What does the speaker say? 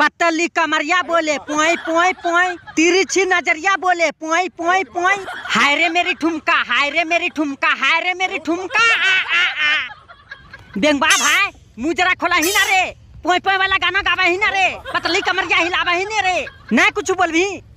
पतली कमरिया बोले पोई पोई पोई तिरछी नजरिया बोले पोई पोई पोई हाय रे मेरी ठुमका हाय रे मेरी ठुमका हाय रे मेरी ठुमका बेंगबा भाई मुंह जरा खोला ही ना रे पोई पोई वाला गाना गावे ही ना रे पतली कमरिया हिलावे ही ना रे ना कुछ बोलबी